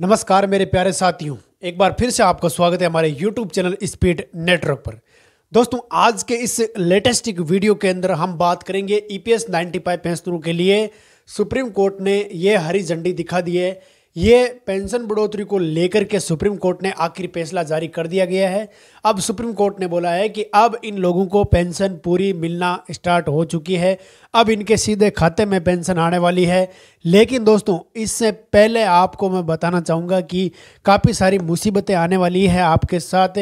नमस्कार मेरे प्यारे साथियों एक बार फिर से आपका स्वागत है हमारे YouTube चैनल स्पीड नेटवर्क पर दोस्तों आज के इस लेटेस्ट वीडियो के अंदर हम बात करेंगे ई पी एस फाइव के लिए सुप्रीम कोर्ट ने ये हरी झंडी दिखा दी है ये पेंशन बढ़ोतरी को लेकर के सुप्रीम कोर्ट ने आखिरी फैसला जारी कर दिया गया है अब सुप्रीम कोर्ट ने बोला है कि अब इन लोगों को पेंशन पूरी मिलना स्टार्ट हो चुकी है अब इनके सीधे खाते में पेंशन आने वाली है लेकिन दोस्तों इससे पहले आपको मैं बताना चाहूँगा कि काफ़ी सारी मुसीबतें आने वाली है आपके साथ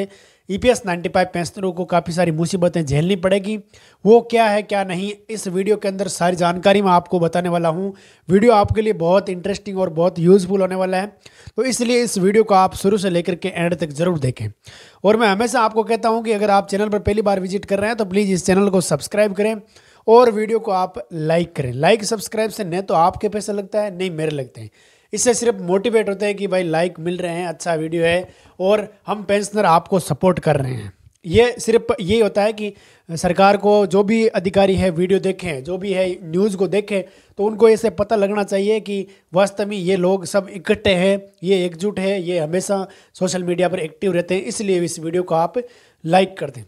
E P S ninety five पेंशनरों को काफ़ी सारी मुसीबतें झेलनी पड़ेगी वो क्या है क्या नहीं इस वीडियो के अंदर सारी जानकारी मैं आपको बताने वाला हूँ वीडियो आपके लिए बहुत इंटरेस्टिंग और बहुत यूज़फुल होने वाला है तो इसलिए इस वीडियो को आप शुरू से लेकर के एंड तक ज़रूर देखें और मैं हमेशा आपको कहता हूँ कि अगर आप चैनल पर पहली बार विजिट कर रहे हैं तो प्लीज़ इस चैनल को सब्सक्राइब करें और वीडियो को आप लाइक करें लाइक सब्सक्राइब से नहीं तो आपके पैसे लगता है नहीं मेरे लगते हैं इससे सिर्फ मोटिवेट होते हैं कि भाई लाइक मिल रहे हैं अच्छा वीडियो है और हम पेंशनर आपको सपोर्ट कर रहे हैं ये सिर्फ ये होता है कि सरकार को जो भी अधिकारी है वीडियो देखें जो भी है न्यूज़ को देखें तो उनको ऐसे पता लगना चाहिए कि वास्तव में ये लोग सब इकट्ठे हैं ये एकजुट है ये हमेशा सोशल मीडिया पर एक्टिव रहते हैं इसलिए इस वीडियो को आप लाइक कर दें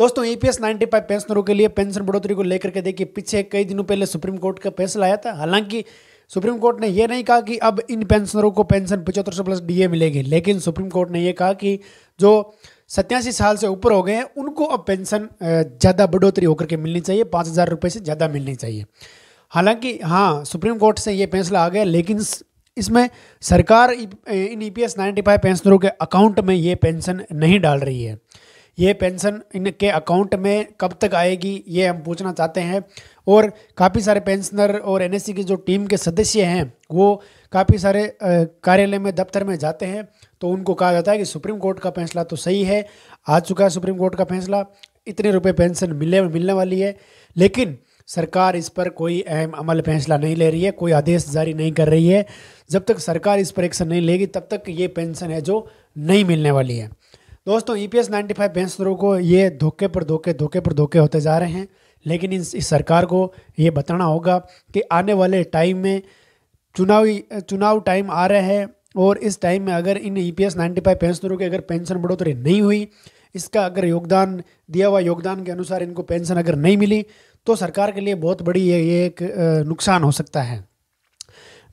दोस्तों E P S ninety five पेंशनरों के लिए पेंशन बढ़ोतरी को लेकर के देखिए पीछे कई दिनों पहले सुप्रीम कोर्ट का फैसला आया था हालांकि सुप्रीम कोर्ट ने यह नहीं कहा कि अब इन पेंशनरों को पेंशन पचहत्तर सौ प्लस डीए मिलेगी लेकिन सुप्रीम कोर्ट ने यह कहा कि जो सत्यासी साल से ऊपर हो गए हैं उनको अब पेंशन ज़्यादा बढ़ोतरी होकर के मिलनी चाहिए पाँच हज़ार रुपये से ज़्यादा मिलनी चाहिए हालांकि हाँ सुप्रीम कोर्ट से ये फैसला आ गया लेकिन इसमें सरकार इन E e P S ninety five पेंशनरों के अकाउंट में ये पेंशन नहीं डाल रही है ये पेंशन इनके अकाउंट में कब तक आएगी ये हम पूछना चाहते हैं और काफ़ी सारे पेंशनर और एन की जो टीम के सदस्य हैं वो काफ़ी सारे कार्यालय में दफ्तर में जाते हैं तो उनको कहा जाता है कि सुप्रीम कोर्ट का फैसला तो सही है आ चुका है सुप्रीम कोर्ट का फैसला इतने रुपए पेंशन मिलने मिलने वाली है लेकिन सरकार इस पर कोई अहम अमल फैसला नहीं ले रही है कोई आदेश जारी नहीं कर रही है जब तक सरकार इस पर एक्शन नहीं लेगी तब तक ये पेंशन है जो नहीं मिलने वाली है दोस्तों E P S ninety five पेंशनरों को ये धोखे पर धोखे धोखे पर धोखे होते जा रहे हैं लेकिन इस, इस सरकार को ये बताना होगा कि आने वाले टाइम में चुनावी चुनाव टाइम आ रहे हैं और इस टाइम में अगर इन E P S ninety five पेंशनरों की अगर पेंशन बढ़ोतरी नहीं हुई इसका अगर योगदान दिया हुआ योगदान के अनुसार इनको पेंशन अगर नहीं मिली तो सरकार के लिए बहुत बड़ी ये, एक नुकसान हो सकता है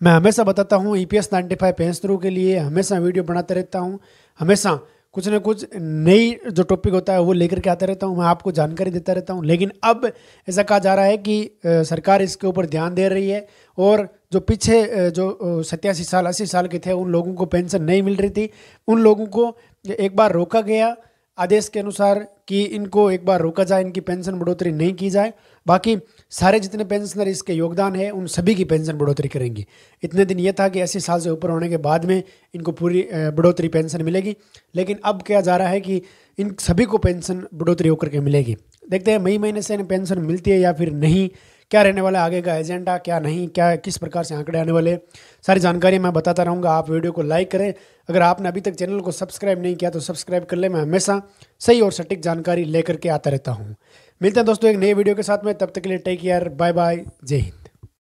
मैं हमेशा बताता हूँ E P S ninety five पेंशनरों के लिए हमेशा वीडियो बनाते रहता हूँ हमेशा कुछ ना कुछ नई जो टॉपिक होता है वो लेकर के आता रहता हूँ मैं आपको जानकारी देता रहता हूँ लेकिन अब ऐसा कहा जा रहा है कि सरकार इसके ऊपर ध्यान दे रही है और जो पीछे जो सत्यासी साल अस्सी साल के थे उन लोगों को पेंशन नहीं मिल रही थी उन लोगों को एक बार रोका गया आदेश के अनुसार कि इनको एक बार रोका जाए इनकी पेंशन बढ़ोतरी नहीं की जाए बाकी सारे जितने पेंशनर इसके योगदान है उन सभी की पेंशन बढ़ोतरी करेंगी इतने दिन ये था कि अस्सी साल से ऊपर होने के बाद में इनको पूरी बढ़ोतरी पेंशन मिलेगी लेकिन अब क्या जा रहा है कि इन सभी को पेंशन बढ़ोतरी होकर के मिलेगी देखते हैं मई महीने से इन्हें पेंशन मिलती है या फिर नहीं क्या रहने वाला आगे का एजेंडा क्या नहीं क्या किस प्रकार से आंकड़े आने वाले सारी जानकारी मैं बताता रहूँगा आप वीडियो को लाइक करें अगर आपने अभी तक चैनल को सब्सक्राइब नहीं किया तो सब्सक्राइब कर ले मैं हमेशा सही और सटीक जानकारी लेकर के आता रहता हूँ मिलते हैं दोस्तों एक नए वीडियो के साथ में तब तक के लिए टेक केयर बाय बाय जय हिंद